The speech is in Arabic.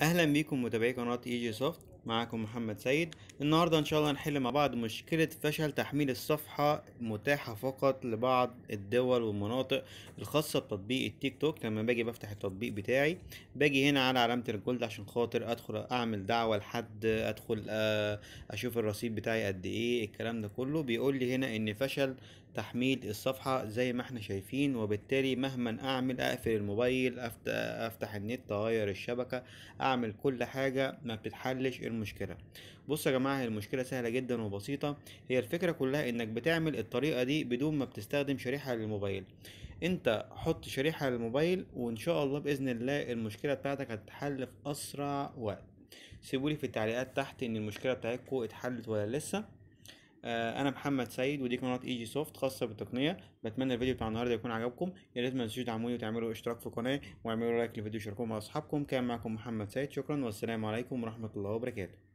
اهلا بيكم متابعي قناه اي جي سوفت معاكم محمد سيد النهاردة ان شاء الله هنحل مع بعض مشكلة فشل تحميل الصفحة متاحة فقط لبعض الدول والمناطق الخاصة بتطبيق التيك توك لما باجي بفتح التطبيق بتاعي باجي هنا على علامة الجولد عشان خاطر ادخل اعمل دعوة لحد ادخل آه، اشوف الرصيد بتاعي قد ايه الكلام ده كله بيقول لي هنا ان فشل تحميل الصفحة زي ما احنا شايفين وبالتالي مهما اعمل اقفل الموبايل افتح النت اغير الشبكة اعمل كل حاجة ما بتتحلش المشكله بص يا جماعه المشكله سهله جدا وبسيطه هي الفكره كلها انك بتعمل الطريقه دي بدون ما بتستخدم شريحه للموبايل انت حط شريحه للموبايل وان شاء الله باذن الله المشكله بتاعتك هتتحل في اسرع وقت سيبولي في التعليقات تحت ان المشكله بتاعتكم اتحلت ولا لسه آه، انا محمد سيد ودي قناه اي جي سوفت خاصه بالتقنيه بتمنى الفيديو بتاع النهارده يكون عجبكم يا ريت ما تنسوش تدعموني وتعملوا اشتراك في القناه واعملوا لايك للفيديو وشاركوه مع اصحابكم كان معكم محمد سيد شكرا والسلام عليكم ورحمه الله وبركاته